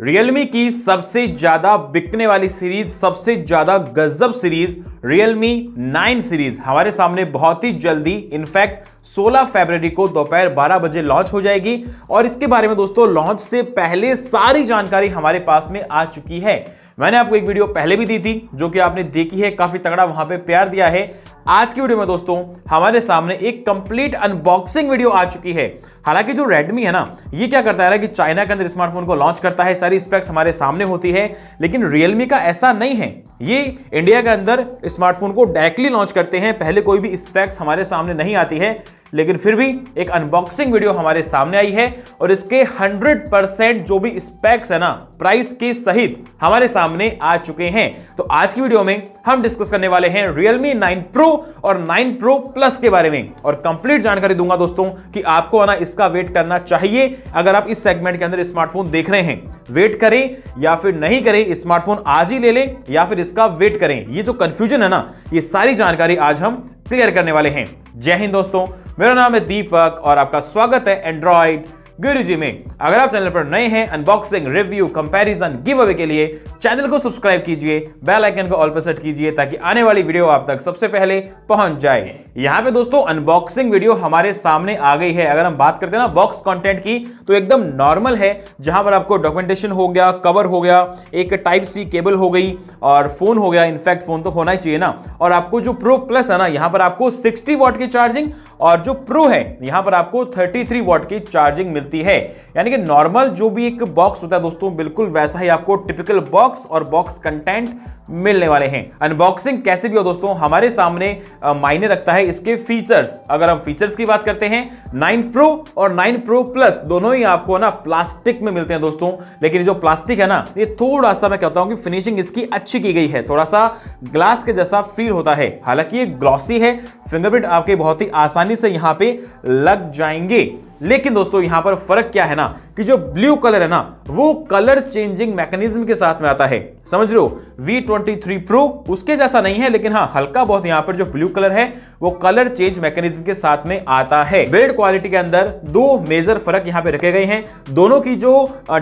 Realme की सबसे ज़्यादा बिकने वाली सीरीज सबसे ज़्यादा गजब सीरीज रियलमी 9 सीरीज हमारे सामने बहुत ही जल्दी इनफैक्ट 16 फरवरी को दोपहर 12 बजे लॉन्च हो जाएगी और इसके बारे में दोस्तों लॉन्च से पहले सारी जानकारी हमारे पास में आ चुकी है मैंने आपको एक वीडियो पहले भी दी थी जो कि आपने देखी है काफी तगड़ा वहां पे प्यार दिया है आज की वीडियो में दोस्तों हमारे सामने एक कंप्लीट अनबॉक्सिंग वीडियो आ चुकी है हालांकि जो Redmi है ना ये क्या करता है ना कि चाइना के अंदर स्मार्टफोन को लॉन्च करता है सारी स्पेक्स हमारे सामने होती है लेकिन Realme का ऐसा नहीं है ये इंडिया के अंदर स्मार्टफोन को डायरेक्टली लॉन्च करते हैं पहले कोई भी स्पेक्स हमारे सामने नहीं आती है लेकिन फिर भी एक अनबॉक्सिंग वीडियो हमारे सामने आई है और इसके 100% जो भी स्पेक्स है ना प्राइस के सहित हमारे सामने आ चुके हैं तो आज की वीडियो में हम डिस्कस करने वाले हैं Realme 9 Pro और 9 Pro Plus के बारे में और कंप्लीट जानकारी दूंगा दोस्तों कि आपको ना इसका वेट करना चाहिए अगर आप इस सेगमेंट के अंदर स्मार्टफोन देख रहे हैं वेट करें या फिर नहीं करें स्मार्टफोन आज ही ले लें या फिर इसका वेट करें ये जो कंफ्यूजन है ना ये सारी जानकारी आज हम क्लियर करने वाले हैं जय हिंद दोस्तों मेरा नाम है दीपक और आपका स्वागत है एंड्रॉयड गुरुजी में अगर आप चैनल पर नए हैं unboxing review comparison giveaway के लिए चैनल को सब्सक्राइब कीजिए बेल आइकन को ऑल पर सेट कीजिए ताकि आने वाली वीडियो आप तक सबसे पहले पहुंच जाए यहाँ पे दोस्तों अनबॉक्सिंग वीडियो हमारे सामने आ गई है अगर हम बात करते हैं ना बॉक्स कंटेंट की तो एकदम नॉर्मल है जहां पर आपको डॉक्यूमेंटेशन हो गया कवर हो गया एक टाइप सी केबल हो गई और फोन हो गया इनफैक्ट फोन तो होना ही चाहिए ना और आपको जो प्रो प्लस है ना यहाँ पर आपको सिक्सटी वॉट की चार्जिंग और जो प्रो है यहां पर आपको 33 वॉट की चार्जिंग मिलती है यानी कि नॉर्मल जो भी एक बॉक्स होता है दोस्तों बिल्कुल वैसा ही आपको टिपिकल बॉक्स और बॉक्स कंटेंट मिलने वाले हैं अनबॉक्सिंग कैसे भी हो दोस्तों हमारे सामने मायने रखता है इसके फीचर्स अगर हम फीचर्स की बात करते हैं नाइन प्रो और नाइन प्रो प्लस दोनों ही आपको ना प्लास्टिक में मिलते हैं दोस्तों लेकिन जो प्लास्टिक है ना ये थोड़ा सा मैं कहता हूँ कि फिनिशिंग इसकी अच्छी की गई है थोड़ा सा ग्लास के जैसा फील होता है हालांकि ये ग्लॉसी है फिंगरप्रिंट आपके बहुत ही आसानी से यहाँ पे लग जाएंगे लेकिन दोस्तों यहाँ पर फर्क क्या है ना कि जो ब्लू कलर है ना वो कलर चेंजिंग मैकेनिज्म के साथ में आता है समझ लो V23 Pro उसके जैसा नहीं है लेकिन हाँ हल्का बहुत यहाँ पर जो ब्लू कलर है वो कलर चेंज मैकेनिज्म के साथ में आता है बिल्ड क्वालिटी के अंदर दो मेजर फर्क यहाँ पे रखे गए हैं दोनों की जो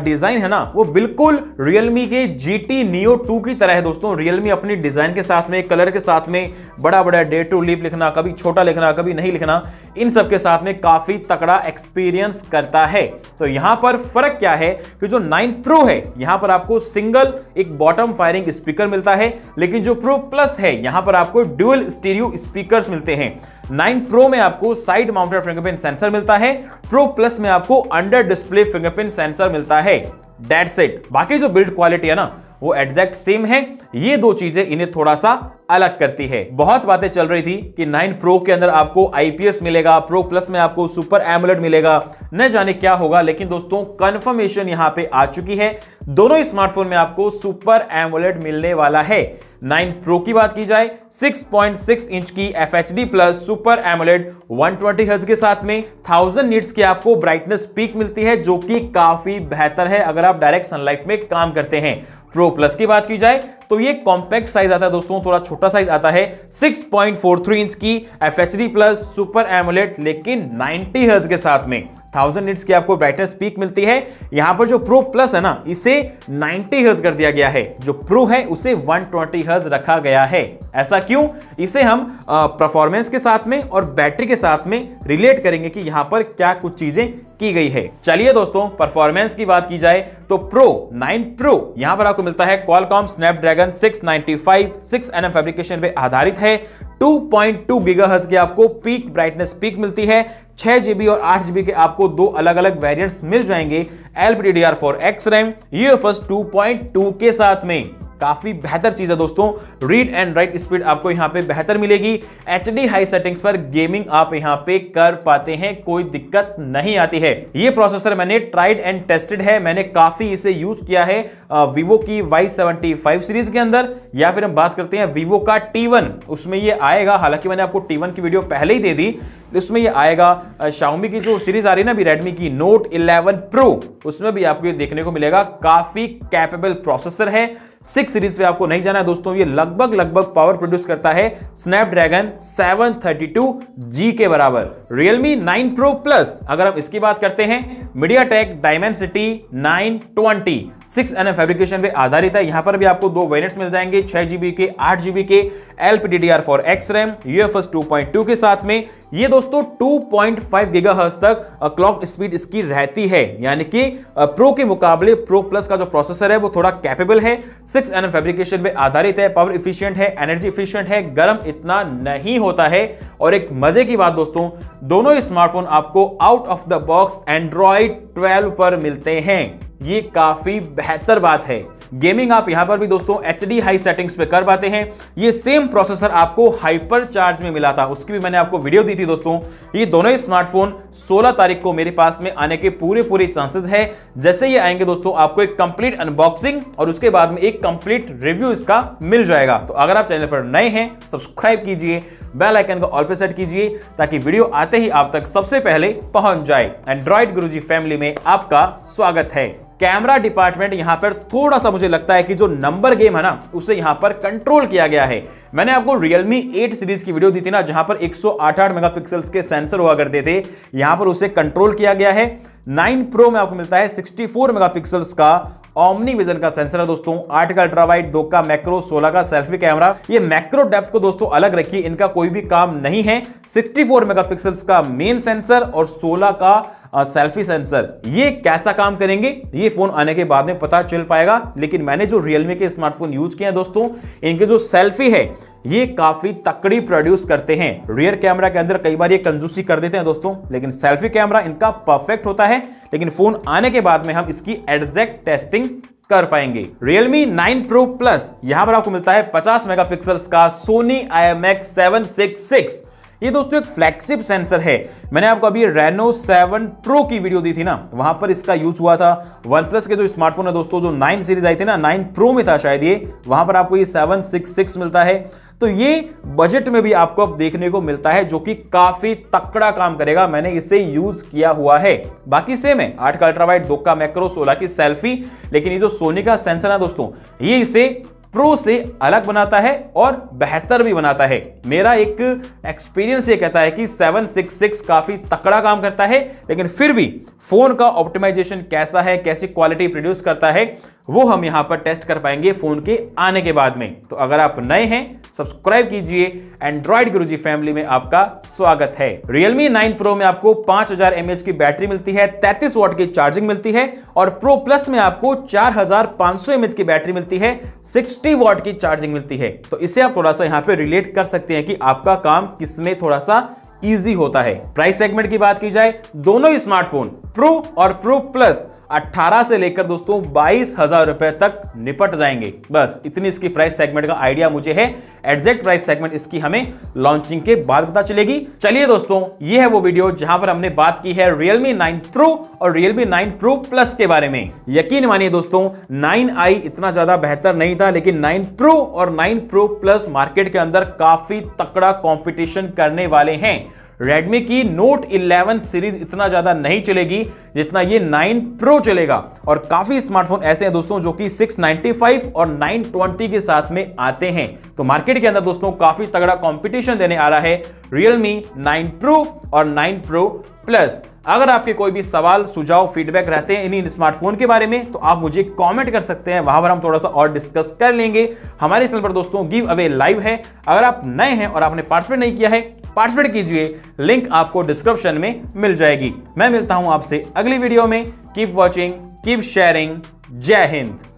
डिजाइन है ना वो बिल्कुल रियलमी के जी टी नियो टू की तरह है दोस्तों रियलमी अपनी डिजाइन के साथ में कलर के साथ में बड़ा बड़ा डे टू लीप लिखना कभी छोटा लिखना कभी नहीं लिखना इन सबके साथ में काफी तकड़ा एक्सपीरियंस करता है तो यहाँ पर फर्क क्या है कि जो 9 प्रो है यहां पर आपको सिंगल एक बॉटम फायरिंग स्पीकर मिलता है लेकिन जो प्रो प्लस है यहां पर आपको ड्यूअल स्टीरियो स्पीकर्स मिलते हैं 9 प्रो में आपको साइड माउंटेड फिंगरप्रिंट सेंसर मिलता है प्रो प्लस में आपको अंडर डिस्प्ले फिंगरप्रिंट सेंसर मिलता है डेट सेट बाकी जो बिल्ड क्वालिटी है ना वो एग्जैक्ट सेम है ये दो चीजें इन्हें थोड़ा सा अलग करती है बहुत बातें चल रही थी कि 9 प्रो के अंदर आपको आईपीएस मिलेगा प्रो प्लस में आपको सुपर एमलेट मिलेगा न जाने क्या होगा लेकिन दोस्तों कंफर्मेशन यहां पे आ चुकी है दोनों स्मार्टफोन में आपको सुपर एमलेट मिलने वाला है 9 प्रो की बात की जाए 6.6 इंच की F H D plus super AMOLED 120 twenty के साथ में थाउजेंड नीट्स की आपको ब्राइटनेस पीक मिलती है जो कि काफी बेहतर है अगर आप डायरेक्ट सनलाइट में काम करते हैं प्रो प्लस की बात की जाए तो ये कॉम्पैक्ट साइज आता है दोस्तों थोड़ा छोटा साइज आता है 6.43 इंच की F H D plus super AMOLED लेकिन 90 हर्ज के साथ में थाउजेंड निट्स की आपको ब्राइटनेस स्पीक मिलती है यहां पर जो प्रो प्लस है ना इसे 90 हर्ज कर दिया गया है जो प्रो है उसे 120 हर्ज रखा गया है ऐसा क्यों इसे हम परफॉर्मेंस के साथ में और बैटरी के साथ में रिलेट करेंगे कि यहां पर क्या कुछ चीजें की गई है चलिए दोस्तों परफॉर्मेंस की बात की जाए तो प्रो 9 प्रो यहां पर आपको मिलता है Qualcomm snap Snapdragon 695 6 nm fabrication पे आधारित है 2.2 हज की आपको पीक ब्राइटनेस पीक मिलती है छह जीबी और आठ जीबी के आपको दो अलग अलग वेरिएंट्स मिल जाएंगे LPD D R four X RAM ये फर्स्ट टू के साथ में काफी बेहतर चीज है दोस्तों रीड एंड राइट स्पीड आपको यहां पे बेहतर मिलेगी एच हाई सेटिंग्स पर गेमिंग आप यहां पे कर पाते हैं कोई दिक्कत नहीं आती है ये प्रोसेसर मैंने ट्राइड एंड टेस्टेड है मैंने काफी इसे यूज किया है वीवो की वाई सेवेंटी सीरीज के अंदर या फिर हम बात करते हैं वीवो का टी उसमें यह आएगा हालांकि मैंने आपको टी की वीडियो पहले ही दे दी तो इसमें ये आएगा शाउमी की जो सीरीज आ रही है ना अभी रेडमी की नोट 11 प्रो उसमें भी आपको ये देखने को मिलेगा काफी कैपेबल प्रोसेसर है सिक्स सीरीज पे आपको नहीं जाना है दोस्तों ये लगभग लगभग पावर प्रोड्यूस करता है स्नैपड्रैगन 732G जी के बराबर रियलमी 9 प्रो प्लस अगर हम इसकी बात करते हैं MediaTek city nine six N fabrication पे आधारित है यहाँ पर भी आपको दो वेरियंट्स मिल जाएंगे छह जीबी के आठ जीबी के L P D four X RAM UFS 2.2 के साथ में ये दोस्तों 2.5 पॉइंट गीगाहर्ट्ज तक क्लॉक स्पीड इसकी रहती है यानी कि प्रो के मुकाबले प्रो प्लस का जो प्रोसेसर है वो थोड़ा कैपेबल है सिक्स एन फैब्रिकेशन पे आधारित है पावर इफिशियंट है एनर्जी इफिशियंट है गर्म इतना नहीं होता है और एक मजे की बात दोस्तों दोनों ही स्मार्टफोन आपको out of the box Android twelve पर मिलते हैं ये काफ़ी बेहतर बात है गेमिंग आप यहां पर भी दोस्तों एच डी हाई सेटिंग्स पे कर पाते हैं ये सेम प्रोसेसर आपको हाइपर चार्ज में मिला था उसकी भी मैंने आपको वीडियो दी थी दोस्तों ये दोनों ही स्मार्टफोन 16 तारीख को मेरे पास में आने के पूरे पूरे चांसेस है जैसे ये आएंगे दोस्तों आपको एक कंप्लीट अनबॉक्सिंग और उसके बाद में एक कंप्लीट रिव्यू इसका मिल जाएगा तो अगर आप चैनल पर नए हैं सब्सक्राइब कीजिए बेल आइकन को ऑल पे सेट कीजिए ताकि वीडियो आते ही आप तक सबसे पहले पहुंच जाए एंड्रॉइड गुरुजी फैमिली में आपका स्वागत है कैमरा डिपार्टमेंट यहां पर थोड़ा सा मुझे लगता है कि जो नंबर गेम है ना उसे यहां पर कंट्रोल किया गया है मैंने आपको रियलमी 8 सीरीज की वीडियो दी थी ना जहां पर 108 मेगापिक्सल के सेंसर हुआ करते थे यहां पर उसे कंट्रोल किया गया है 9 प्रो में आपको मिलता है 64 मेगापिक्सल का ऑमनी विजन का सेंसर है दोस्तों आठ का अल्ट्रावाइट दो का मैक्रो सोलह का सेल्फी कैमरा ये मैक्रो डेप्थ को दोस्तों अलग रखिए इनका कोई भी काम नहीं है 64 मेगापिक्सल्स का मेन सेंसर और सोलह का सेल्फी सेंसर ये कैसा काम करेंगे ये फोन आने के बाद में पता चल पाएगा लेकिन मैंने जो रियलमी के स्मार्टफोन यूज किए हैं दोस्तों इनके जो सेल्फी है ये काफी तकड़ी प्रोड्यूस करते हैं रियर कैमरा के अंदर कई बार ये कंजूसी कर देते हैं दोस्तों लेकिन सेल्फी कैमरा इनका परफेक्ट होता है लेकिन फोन आने के बाद में हम इसकी एग्जैक्ट टेस्टिंग कर पाएंगे Realme 9 Pro Plus यहां पर आपको मिलता है 50 मेगापिक्सल का Sony IMX766 ये दोस्तों एक फ्लैगशिप सेंसर है मैंने आपको अभी रेनो सेवन प्रो की वीडियो दी थी ना वहां पर इसका यूज हुआ था वन प्लस के जो स्मार्टफोन है दोस्तों जो नाइन सीरीज आई थी ना नाइन प्रो में था शायद ये वहां पर आपको ये सेवन सिक्स सिक्स मिलता है तो ये बजट में भी आपको अब देखने को मिलता है जो कि काफी तकड़ा काम करेगा मैंने इसे यूज किया हुआ है बाकी सेम है आठ का अल्ट्रावाइट दो का मैक्रो सोलह की सेल्फी लेकिन ये जो सोनी का सेंसर है दोस्तों ये इसे प्रो से अलग बनाता है और बेहतर भी बनाता है मेरा एक एक्सपीरियंस ये कहता है कि 766 काफ़ी तकड़ा काम करता है लेकिन फिर भी फोन का ऑप्टिमाइजेशन कैसा है कैसी क्वालिटी प्रोड्यूस करता है वो हम यहां पर टेस्ट कर पाएंगे फोन के आने के बाद में तो अगर आप नए हैं सब्सक्राइब कीजिए एंड्रॉइड गुरुजी फैमिली में आपका स्वागत है Realme 9 Pro में आपको 5000 हजार की बैटरी मिलती है 33 वॉट की चार्जिंग मिलती है और Pro Plus में आपको 4500 हजार की बैटरी मिलती है 60 वॉट की चार्जिंग मिलती है तो इसे आप थोड़ा सा यहाँ पे रिलेट कर सकते हैं कि आपका काम किसमें थोड़ा सा इजी होता है प्राइस सेगमेंट की बात की जाए दोनों स्मार्टफोन प्रो और प्रो प्लस 18 से लेकर दोस्तों बाईस हजार रुपए तक निपट जाएंगे बस इतनी इसकी प्राइस सेगमेंट का आइडिया मुझे है एग्जैक्ट प्राइस सेगमेंट इसकी हमें लॉन्चिंग के बाद पता चलेगी चलिए दोस्तों ये है वो वीडियो जहां पर हमने बात की है रियलमी नाइन प्रो और रियलमी नाइन प्रो प्लस के बारे में यकीन मानिए दोस्तों नाइन आई इतना ज्यादा बेहतर नहीं था लेकिन नाइन प्रो और नाइन प्रो प्लस मार्केट के अंदर काफी तकड़ा कॉम्पिटिशन करने वाले हैं रेडमी की नोट 11 सीरीज इतना ज्यादा नहीं चलेगी जितना ये 9 प्रो चलेगा और काफी स्मार्टफोन ऐसे हैं दोस्तों जो कि 695 और 920 के साथ में आते हैं तो मार्केट के अंदर दोस्तों काफी तगड़ा कंपटीशन देने आ रहा है रियलमी 9 प्रो और 9 प्रो प्लस अगर आपके कोई भी सवाल सुझाव फीडबैक रहते हैं इन स्मार्टफोन के बारे में तो आप मुझे कमेंट कर सकते हैं वहां पर हम थोड़ा सा और डिस्कस कर लेंगे हमारे चैनल पर दोस्तों गिव अवे लाइव है अगर आप नए हैं और आपने पार्टिसिपेट नहीं किया है पार्टिसिपेट कीजिए लिंक आपको डिस्क्रिप्शन में मिल जाएगी मैं मिलता हूं आपसे अगली वीडियो में कीप वॉचिंग कीप शेयरिंग जय हिंद